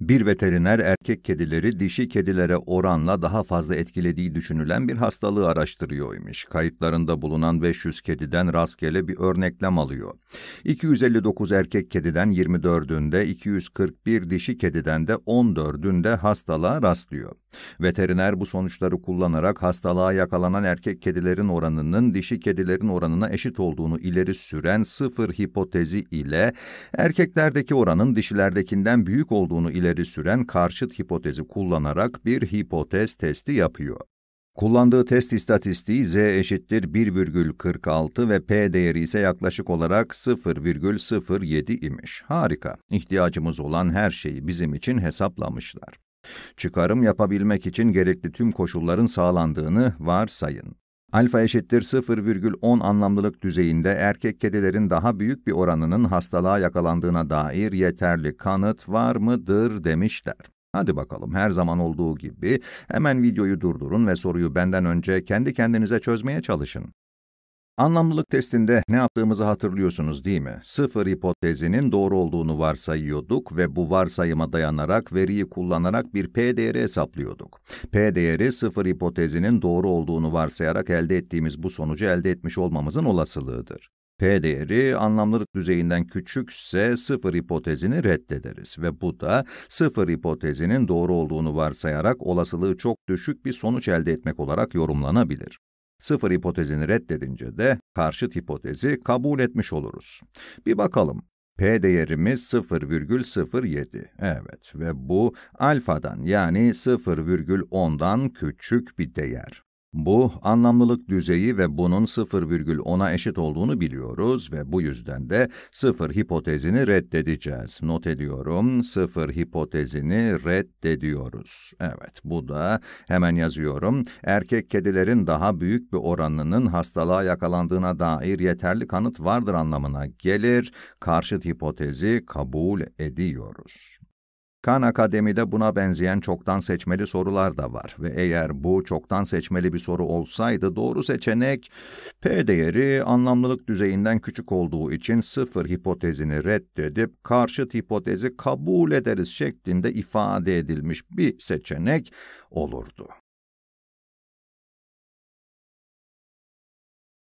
Bir veteriner erkek kedileri dişi kedilere oranla daha fazla etkilediği düşünülen bir hastalığı araştırıyormuş. Kayıtlarında bulunan 500 kediden rastgele bir örneklem alıyor. 259 erkek kediden 24'ünde, 241 dişi kediden de 14'ünde hastalığa rastlıyor. Veteriner bu sonuçları kullanarak hastalığa yakalanan erkek kedilerin oranının dişi kedilerin oranına eşit olduğunu ileri süren sıfır hipotezi ile erkeklerdeki oranın dişilerdekinden büyük olduğunu ileri ileri süren karşıt hipotezi kullanarak bir hipotez testi yapıyor. Kullandığı test istatistiği z eşittir 1,46 ve p değeri ise yaklaşık olarak 0,07 imiş. Harika, ihtiyacımız olan her şeyi bizim için hesaplamışlar. Çıkarım yapabilmek için gerekli tüm koşulların sağlandığını varsayın. Alfa eşittir 0,10 anlamlılık düzeyinde erkek kedilerin daha büyük bir oranının hastalığa yakalandığına dair yeterli kanıt var mıdır demişler. Hadi bakalım her zaman olduğu gibi hemen videoyu durdurun ve soruyu benden önce kendi kendinize çözmeye çalışın. Anlamlılık testinde ne yaptığımızı hatırlıyorsunuz değil mi? Sıfır hipotezinin doğru olduğunu varsayıyorduk ve bu varsayıma dayanarak veriyi kullanarak bir p değeri hesaplıyorduk. P değeri sıfır hipotezinin doğru olduğunu varsayarak elde ettiğimiz bu sonucu elde etmiş olmamızın olasılığıdır. P değeri anlamlılık düzeyinden küçükse sıfır hipotezini reddederiz ve bu da sıfır hipotezinin doğru olduğunu varsayarak olasılığı çok düşük bir sonuç elde etmek olarak yorumlanabilir. Sıfır hipotezini reddedince de karşıt hipotezi kabul etmiş oluruz. Bir bakalım. P değerimiz 0,07. Evet ve bu alfadan yani 0,10'dan küçük bir değer. Bu, anlamlılık düzeyi ve bunun 0,10'a eşit olduğunu biliyoruz ve bu yüzden de 0 hipotezini reddedeceğiz. Not ediyorum, 0 hipotezini reddediyoruz. Evet, bu da hemen yazıyorum. Erkek kedilerin daha büyük bir oranının hastalığa yakalandığına dair yeterli kanıt vardır anlamına gelir. Karşıt hipotezi kabul ediyoruz. Kan Akademi'de buna benzeyen çoktan seçmeli sorular da var ve eğer bu çoktan seçmeli bir soru olsaydı doğru seçenek P değeri anlamlılık düzeyinden küçük olduğu için sıfır hipotezini reddedip karşıt hipotezi kabul ederiz şeklinde ifade edilmiş bir seçenek olurdu.